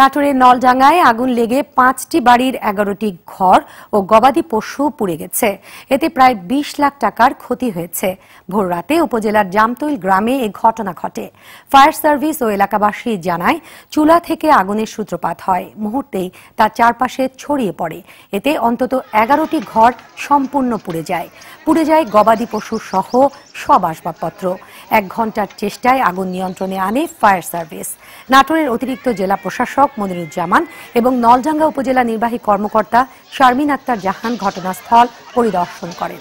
নাটোরের নলডাঙ্গায় আগুন লেগে পাঁচটি বাড়ির এগারোটি ঘর ও গবাদি পশু পুড়ে গেছে এতে প্রায় বিশ লাখ টাকার ক্ষতি হয়েছে ভোর রাতে উপজেলার জামতৈল গ্রামে এ ঘটনা ঘটে ফায়ার সার্ভিস ও এলাকাবাসী জানায় চুলা থেকে আগুনের সূত্রপাত হয় মুহূর্তেই তার চারপাশে ছড়িয়ে পড়ে এতে অন্তত এগারোটি ঘর সম্পূর্ণ পুড়ে যায় পুড়ে যায় গবাদি পশু সহ সব আসবাবপত্র এক ঘন্টার চেষ্টায় আগুন নিয়ন্ত্রণে আনে ফায়ার সার্ভিস নাটোরের অতিরিক্ত জেলা প্রশাসক মনিরুজ্জামান এবং নলডাঙ্গা উপজেলা নির্বাহী কর্মকর্তা শারমিন আক্তার জাহান ঘটনাস্থল পরিদর্শন করেন